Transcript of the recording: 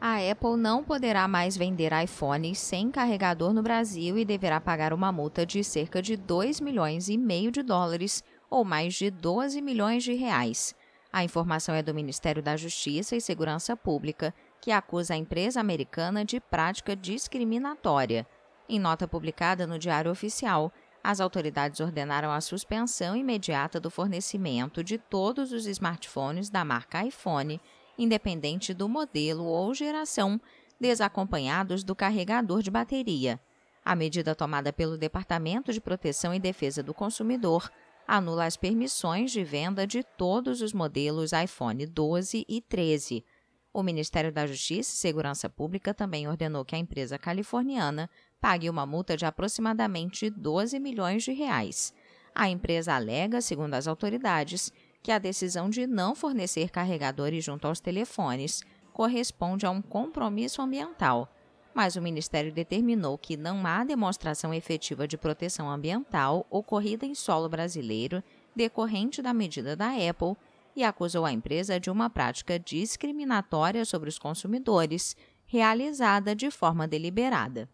a Apple não poderá mais vender iPhones sem carregador no Brasil e deverá pagar uma multa de cerca de 2 milhões e meio de dólares ou mais de 12 milhões de reais. A informação é do Ministério da Justiça e Segurança Pública, que acusa a empresa americana de prática discriminatória. Em nota publicada no Diário Oficial, as autoridades ordenaram a suspensão imediata do fornecimento de todos os smartphones da marca iPhone independente do modelo ou geração, desacompanhados do carregador de bateria. A medida tomada pelo Departamento de Proteção e Defesa do Consumidor anula as permissões de venda de todos os modelos iPhone 12 e 13. O Ministério da Justiça e Segurança Pública também ordenou que a empresa californiana pague uma multa de aproximadamente 12 milhões de reais. A empresa alega, segundo as autoridades, que a decisão de não fornecer carregadores junto aos telefones corresponde a um compromisso ambiental, mas o Ministério determinou que não há demonstração efetiva de proteção ambiental ocorrida em solo brasileiro decorrente da medida da Apple e acusou a empresa de uma prática discriminatória sobre os consumidores realizada de forma deliberada.